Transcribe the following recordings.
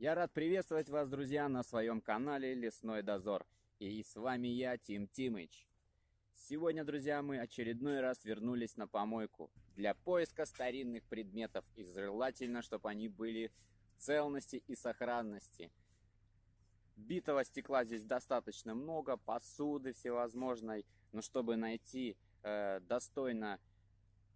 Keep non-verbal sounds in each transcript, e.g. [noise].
Я рад приветствовать вас, друзья, на своем канале Лесной Дозор. И с вами я, Тим Тимыч. Сегодня, друзья, мы очередной раз вернулись на помойку для поиска старинных предметов и желательно, чтобы они были в целости и сохранности. Битого стекла здесь достаточно много, посуды всевозможной, но чтобы найти э, достойно,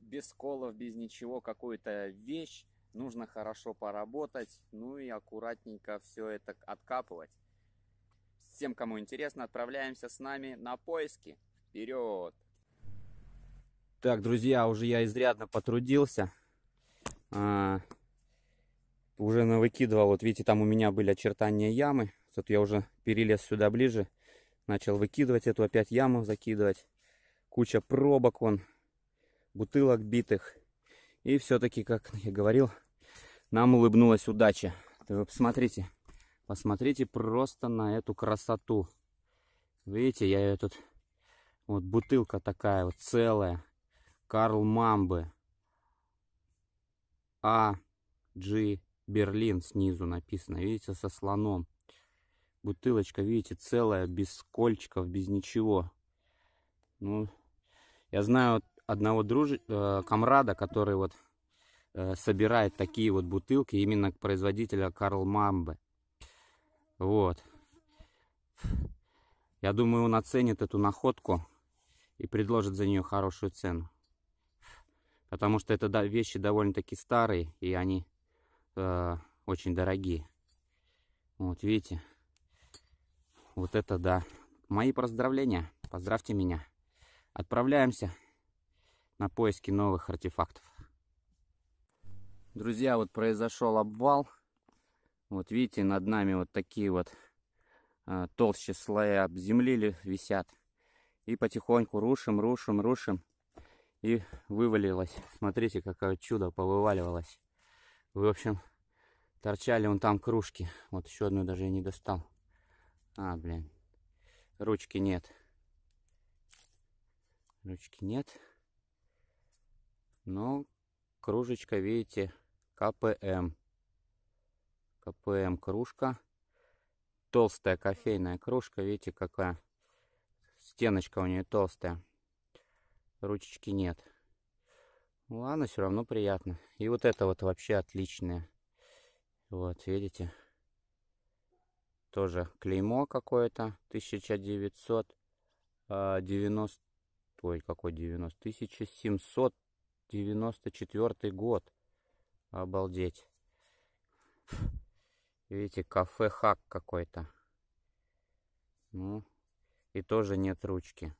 без сколов, без ничего, какую-то вещь, нужно хорошо поработать, ну и аккуратненько все это откапывать. Всем, кому интересно, отправляемся с нами на поиски. Вперед! Так, друзья, уже я изрядно потрудился. А, уже навыкидывал, вот видите, там у меня были очертания ямы. Тут я уже перелез сюда ближе, начал выкидывать эту опять яму, закидывать. Куча пробок вон, бутылок битых. И все-таки, как я говорил, нам улыбнулась удача. Вы посмотрите. Посмотрите просто на эту красоту. Видите, я ее тут... Вот бутылка такая вот целая. Карл Мамбы. А. G. Берлин снизу написано. Видите, со слоном. Бутылочка, видите, целая, без кольчиков, без ничего. Ну, я знаю одного друж... Э, комрада, который вот Э, собирает такие вот бутылки именно к производителя Карл Мамбе. Вот. Я думаю, он оценит эту находку и предложит за нее хорошую цену. Потому что это вещи довольно-таки старые, и они э, очень дорогие. Вот видите, вот это да. Мои поздравления, поздравьте меня. Отправляемся на поиски новых артефактов. Друзья, вот произошел обвал. Вот видите, над нами вот такие вот а, толще слоя об земли висят. И потихоньку рушим, рушим, рушим. И вывалилось. Смотрите, какое чудо повываливалось. В общем, торчали он там кружки. Вот еще одну даже я не достал. А, блин. Ручки нет. Ручки нет. Но кружечка, видите, КПМ. КПМ кружка. Толстая кофейная кружка. Видите, какая стеночка у нее толстая. Ручечки нет. Ну ладно, все равно приятно. И вот это вот вообще отличное. Вот, видите? Тоже клеймо какое-то. 1990... А, ой, какой 90? 1794 год. Обалдеть. Видите, кафе-хак какой-то. Ну, и тоже нет ручки.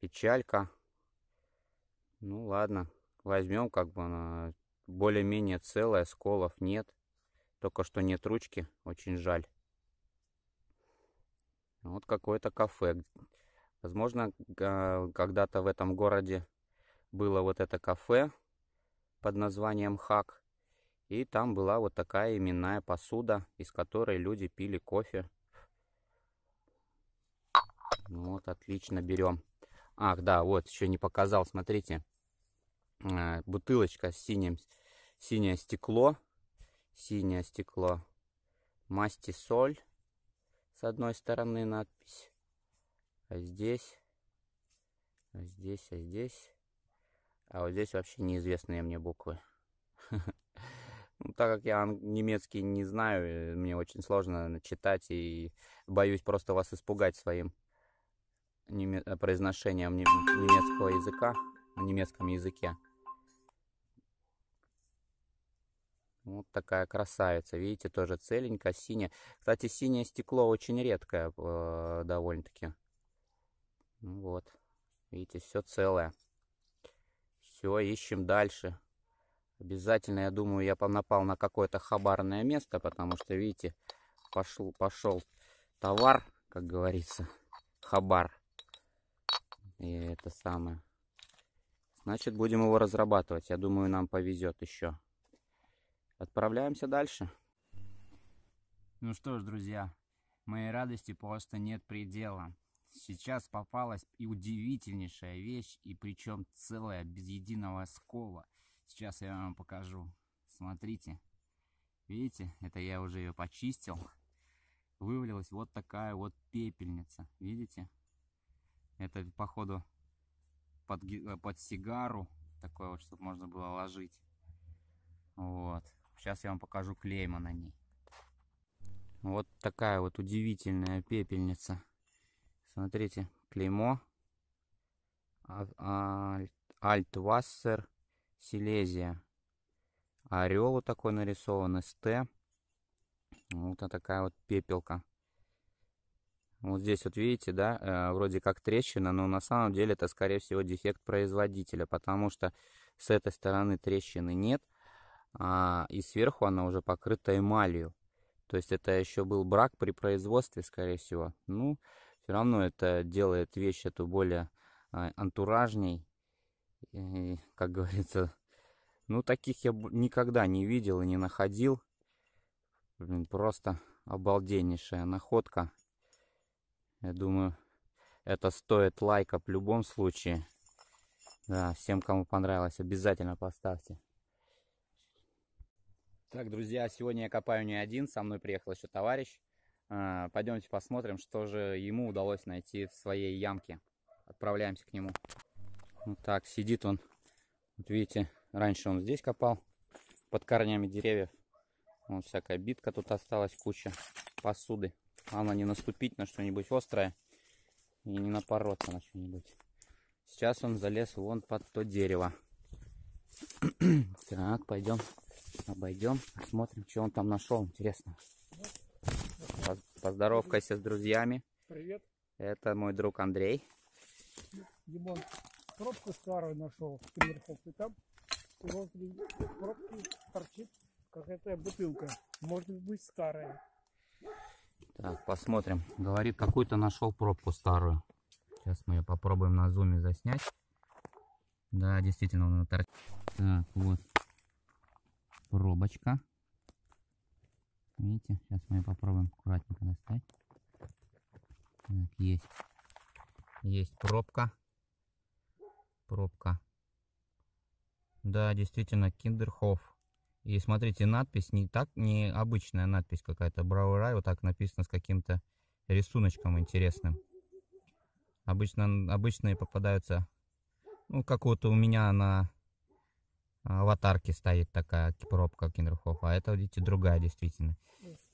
Печалька. Ну, ладно. Возьмем как бы на более-менее целое, сколов нет. Только что нет ручки, очень жаль. Вот какое-то кафе. Возможно, когда-то в этом городе было вот это кафе под названием «Хак». И там была вот такая именная посуда, из которой люди пили кофе. Ну вот, отлично, берем. Ах, да, вот, еще не показал, смотрите. Э, бутылочка с синим, синее стекло. Синее стекло. Масти соль. С одной стороны надпись. А здесь, а здесь, а здесь а вот здесь вообще неизвестные мне буквы. [laughs] Ну, так как я немецкий не знаю, мне очень сложно читать и боюсь просто вас испугать своим неме... Э, произношением немецкого языка, на немецком языке. Вот такая красавица. Видите, тоже целенькая, синяя. Кстати, синее стекло очень редкое э, довольно-таки. Ну вот. Видите, все целое. Все, ищем дальше. Обязательно, я думаю, я напал на какое-то хабарное место, потому что, видите, пошел, пошел товар, как говорится, хабар. И это самое. Значит, будем его разрабатывать. Я думаю, нам повезет еще. Отправляемся дальше. Ну что ж, друзья, моей радости просто нет предела. Сейчас попалась и удивительнейшая вещь, и причем целая, без единого скола. Сейчас я вам покажу. Смотрите. Видите, это я уже ее почистил. Вывалилась вот такая вот пепельница. Видите? Это, походу, под, э, под сигару. Такое вот, чтобы можно было ложить. Вот. Сейчас я вам покажу клейма на ней. Вот такая вот удивительная пепельница. Смотрите, клеймо. А-, альтвассер Силезия. Орел вот такой нарисован, СТ. Вот такая вот пепелка. Вот здесь вот видите, да, э, вроде как трещина, но на самом деле это, скорее всего, дефект производителя, потому что с этой стороны трещины нет, а, и сверху она уже покрыта эмалью. То есть это еще был брак при производстве, скорее всего. Ну, все равно это делает вещь эту более а, антуражней. И, как говорится, [laughs] ну таких я никогда не видел и не находил. Блин, просто обалденнейшая находка. Я думаю, это стоит лайка в любом случае. Да, всем, кому понравилось, обязательно поставьте. Так, друзья, сегодня я копаю не один, со мной приехал еще товарищ. А, пойдемте посмотрим, что же ему удалось найти в своей ямке. Отправляемся к нему. Вот так, сидит он. Вот видите, раньше он здесь копал, под корнями деревьев. Вот всякая битка тут осталась, куча посуды. Главное не наступить на что-нибудь острое и не напороться на что-нибудь. Сейчас он залез вон под то дерево. [clears throat] так, пойдем обойдем, посмотрим, что он там нашел, интересно. Поздоровкайся с друзьями. Привет. Это мой друг Андрей. Димон, пробку старую нашел в Камерховке. Там возле пробки торчит какая-то бутылка. Может быть старая. Так, посмотрим. Говорит, какую-то нашел пробку старую. Сейчас мы ее попробуем на зуме заснять. Да, действительно, она торчит. Так, вот пробочка. Видите, сейчас мы попробуем аккуратненько достать. Так, есть. Есть пробка. Пробка. Да, действительно, Киндерхоф. И смотрите, надпись не так, не обычная надпись какая-то. Брауэрай вот так написано с каким-то рисуночком интересным. Обычно, обычные попадаются, ну, как вот у меня на а, аватарке стоит такая пробка киндерхофа, а это, видите, другая действительно.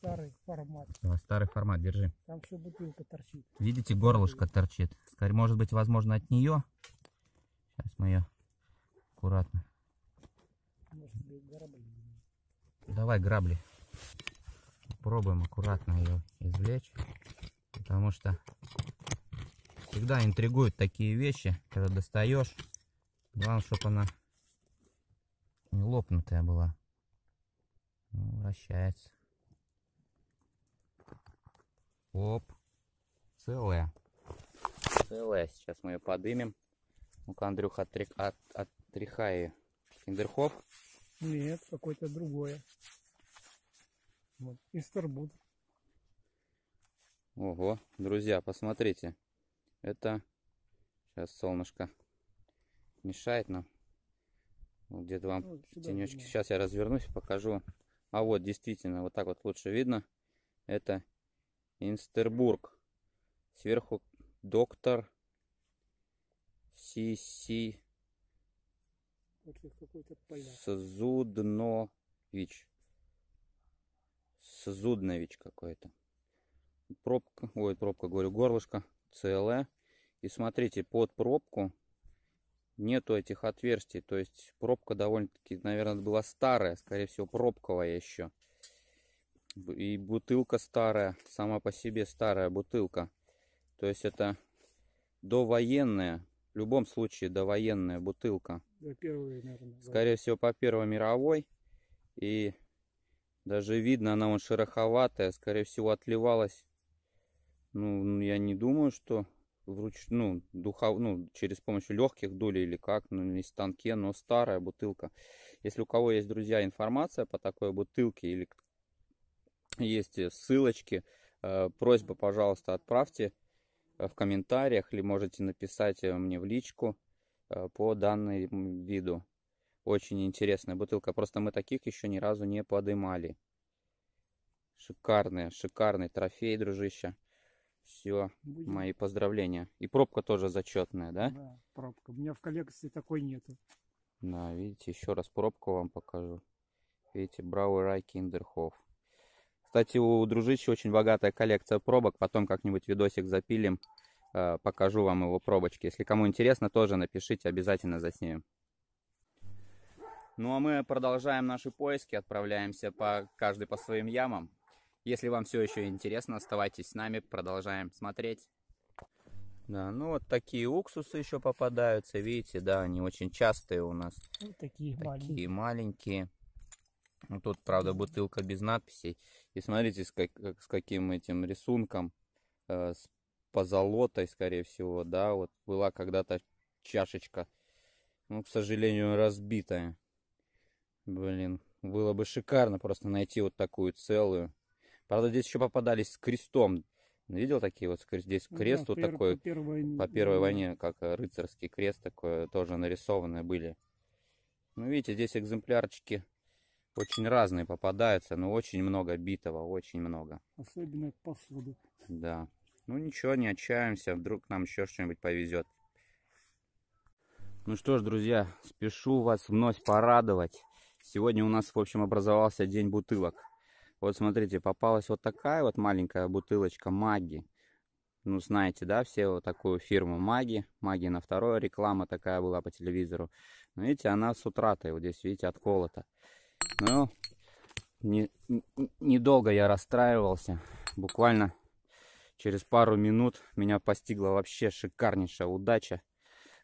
Старый формат. Старый формат, держи. Там все бутылка торчит. Видите, горлышко торчит. Скорее, может быть, возможно, от нее. Сейчас мы ее аккуратно. Давай грабли. Пробуем аккуратно ее извлечь. Потому что всегда интригуют такие вещи, когда достаешь. Главное, чтобы она лопнутая была. Ну, вращается. Оп. Целая. Целая. Сейчас мы ее подымем. Ну-ка, Андрюха, отри... от... отряхай киндерхоп. Нет, какое-то другое. Вот, истербуд. Ого, друзья, посмотрите. Это... Сейчас солнышко мешает нам. Где-то вам ну, вот тенечки. Сейчас я развернусь, покажу. А вот, действительно, вот так вот лучше видно. Это Инстербург. Сверху доктор Сиси Сзуднович. Сзуднович какой-то. Пробка, ой, пробка, говорю, горлышко целое. И смотрите, под пробку нету этих отверстий. То есть пробка довольно-таки, наверное, была старая, скорее всего, пробковая еще. И бутылка старая, сама по себе старая бутылка. То есть это довоенная, в любом случае довоенная бутылка. Да, первый, наверное, Скорее всего, по Первой мировой. И даже видно, она он шероховатая, скорее всего, отливалась. Ну, я не думаю, что вруч, ну, духа, ну, через помощь легких дули или как, ну, не станке, но старая бутылка. Если у кого есть, друзья, информация по такой бутылке или есть э, ссылочки, э, просьба, пожалуйста, отправьте э, в комментариях или можете написать мне в личку по данному виду. Очень интересная бутылка. Просто мы таких еще ни разу не подымали. Шикарная, шикарный трофей, дружище. Все, Будем. мои поздравления. И пробка тоже зачетная, да? Да, пробка. У меня в коллекции такой нету. Да, видите, еще раз пробку вам покажу. Видите, Брауэр Рай Киндерхоф. Кстати, у дружище очень богатая коллекция пробок. Потом как-нибудь видосик запилим. Э, покажу вам его пробочки. Если кому интересно, тоже напишите, обязательно заснимем. Ну а мы продолжаем наши поиски, отправляемся по каждый по своим ямам. Если вам все еще интересно, оставайтесь с нами, продолжаем смотреть. Да, ну вот такие уксусы еще попадаются, видите, да, они очень частые у нас. Вот такие, такие маленькие. маленькие. Ну, тут, правда, бутылка без надписей. И смотрите, с, как, с каким этим рисунком, э, с позолотой, скорее всего, да, вот была когда-то чашечка, ну, к сожалению, разбитая. Блин, было бы шикарно просто найти вот такую целую. Правда, здесь еще попадались с крестом. Видел такие вот здесь крест да, вот пер, такой по первой войне, по первой да. войне, как э, рыцарский крест такой э, тоже нарисованные были. Ну видите, здесь экземплярчики очень разные попадаются, но очень много битого, очень много. Особенно посуду. Да. Ну ничего, не отчаемся, вдруг нам еще что-нибудь повезет. Ну что ж, друзья, спешу вас вновь порадовать. Сегодня у нас, в общем, образовался день бутылок. Вот смотрите, попалась вот такая вот маленькая бутылочка Маги. Ну, знаете, да, все вот такую фирму Маги. Маги на второе, реклама такая была по телевизору. Но ну, видите, она с утратой, вот здесь, видите, отколота. Ну, недолго не, я расстраивался. Буквально через пару минут меня постигла вообще шикарнейшая удача.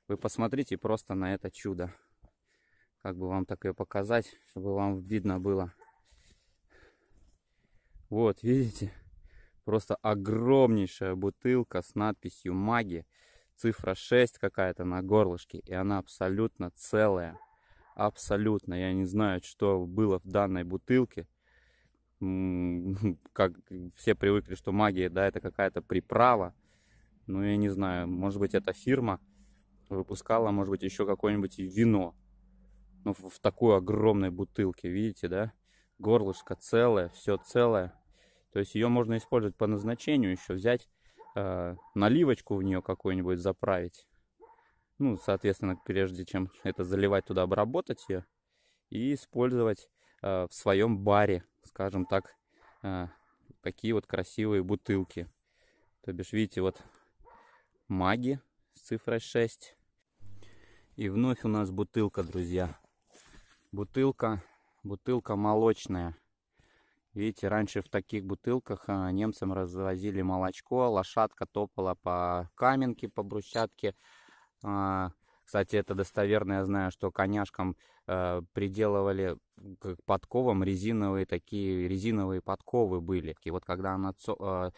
Вы посмотрите просто на это чудо. Как бы вам так ее показать, чтобы вам видно было. Вот, видите? Просто огромнейшая бутылка с надписью «Маги». Цифра 6 какая-то на горлышке. И она абсолютно целая. Абсолютно. Я не знаю, что было в данной бутылке. [laughs] Как все привыкли, что магия, да, это какая-то приправа. Ну, я не знаю, может быть, эта фирма выпускала, может быть, еще какое-нибудь вино. Ну, в такой огромной бутылке, видите, да? горлышко целое, все целое. То есть ее можно использовать по назначению, еще взять э, наливочку в нее какую-нибудь заправить. Ну, соответственно, прежде чем это заливать туда, обработать ее и использовать э, в своем баре, скажем так, э, такие вот красивые бутылки. То бишь, видите, вот маги с цифрой 6. И вновь у нас бутылка, друзья. Бутылка бутылка молочная. Видите, раньше в таких бутылках а, немцам развозили молочко, лошадка топала по каменке, по брусчатке. А, кстати, это достоверно, я знаю, что коняшкам э, приделывали к подковам резиновые такие, резиновые подковы были. И вот когда она э,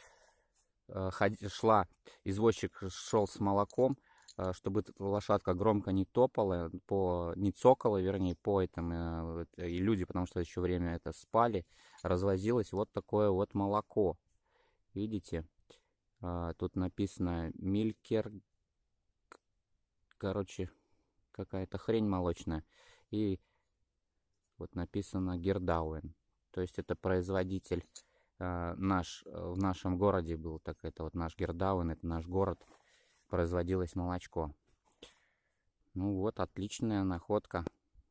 э, шла, извозчик шел с молоком, Э, чтобы лошадка громко не топала, по, не цокала, вернее, по этому, э, э, и люди, потому что еще время это спали, развозилось вот такое вот молоко. Видите? А, тут написано милькер, короче, какая-то хрень молочная. И вот написано Гердауэн. То есть это производитель наш, в нашем городе был, так это вот наш Гердауэн, это наш город производилось молочко. Ну вот, отличная находка.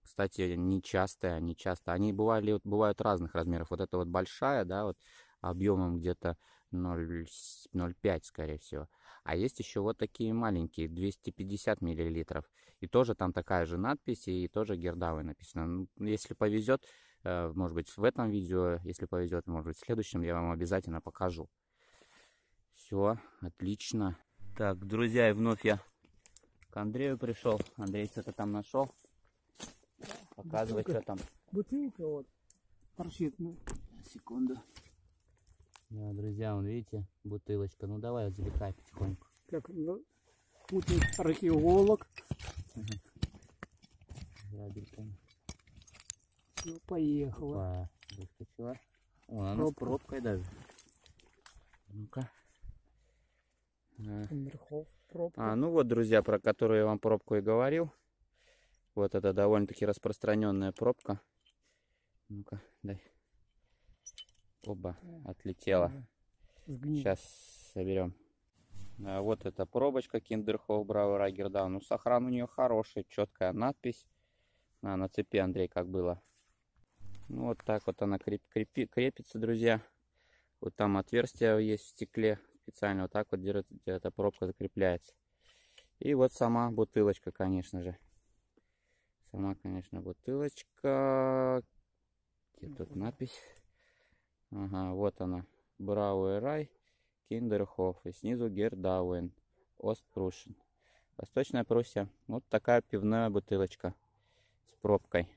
Кстати, нечастая, нечастая. Они бывали, бывают разных размеров. Вот эта вот большая, да, вот объемом где-то 0,5, скорее всего. А есть еще вот такие маленькие, 250 миллилитров. И тоже там такая же надпись, и тоже гердавой написано. Ну, если повезет, э, может быть, в этом видео, если повезет, может быть, в следующем я вам обязательно покажу. Все, отлично. Так, друзья, и вновь я к Андрею пришел. Андрей что-то там нашел. Да. Показывай, бутылка, что там. Бутылка вот торчит. Ну. Секунду. Да, друзья, вон видите, бутылочка. Ну давай вот завлекай потихоньку. Как, ну, путник археолог. Ядерка. Угу. Ну, поехала. Опа, выскочила. О, она Пробка. с пробкой даже. Ну-ка пробка. А, ну вот, друзья, про которую я вам пробку и говорил. Вот это довольно-таки распространенная пробка. Ну-ка, дай. Оба, отлетела. Сейчас соберем. А вот эта пробочка Киндерхоф Браво Рагер. Да, ну сохран у нее хороший, четкая надпись. А, на цепи, Андрей, как было. Ну, вот так вот она креп крепи крепится, друзья. Вот там отверстие есть в стекле, специально вот так вот держит, эта пробка закрепляется. И вот сама бутылочка, конечно же. Сама, конечно, бутылочка. Где тут надпись? Ага, вот она. рай, Киндерхоф. И снизу Гердауэн. Остпрушен. Восточная Пруссия. Вот такая пивная бутылочка с пробкой.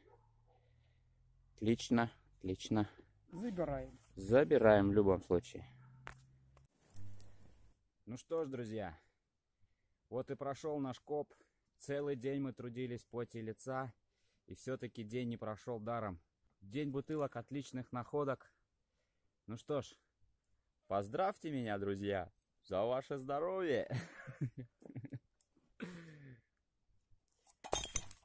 Отлично, отлично. Забираем. Забираем в любом случае. Ну что ж, друзья, вот и прошел наш коп. Целый день мы трудились в поте лица, и все-таки день не прошел даром. День бутылок отличных находок. Ну что ж, поздравьте меня, друзья, за ваше здоровье. [laughs]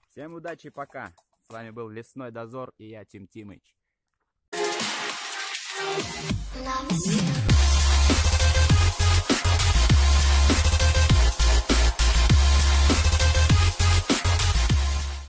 Всем удачи, пока. С вами был Лесной Дозор и я, Тим Тимыч. Love you.